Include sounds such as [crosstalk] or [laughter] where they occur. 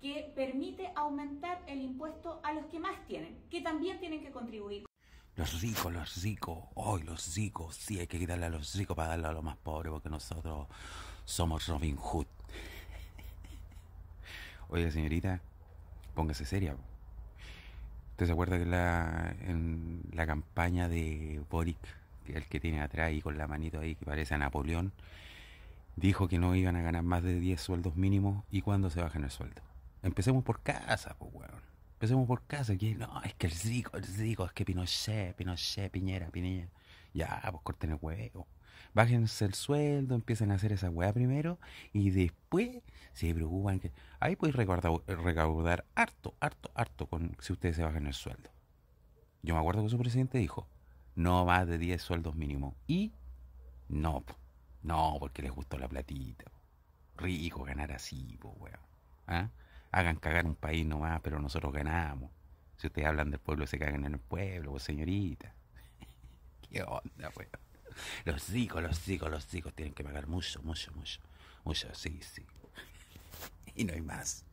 que permite aumentar el impuesto a los que más tienen, que también tienen que contribuir. Los ricos, los ricos, hoy los ricos, sí hay que quitarle a los ricos para darle a los más pobres, porque nosotros somos Robin Hood. [laughs] Oye, señorita, póngase seria. ¿Usted se acuerda que la, en la campaña de Boric, Que el que tiene atrás y con la manito ahí que parece a Napoleón, dijo que no iban a ganar más de 10 sueldos mínimos y cuándo se bajan el sueldo? Empecemos por casa, pues, weón. Empecemos por casa. Que, no, es que el rico, el rico, es que Pinochet, Pinochet, Piñera, Piñera. Ya, pues corten el huevo. Bájense el sueldo, empiecen a hacer esa weá primero y después se preocupan que. Ahí podéis recaudar, harto, harto, harto con si ustedes se bajan el sueldo. Yo me acuerdo que su presidente dijo: no más de 10 sueldos mínimo Y no, no, porque les gustó la platita. Rico ganar así, pues weón. ¿Ah? hagan cagar un país nomás, pero nosotros ganamos. Si ustedes hablan del pueblo, se cagan en el pueblo, pues, señorita. [laughs] ¿Qué onda, weón? Los hijos, los hijos, los hijos tienen que pagar mucho, mucho, mucho. Mucho, sí, sí. [laughs] Y no hay más.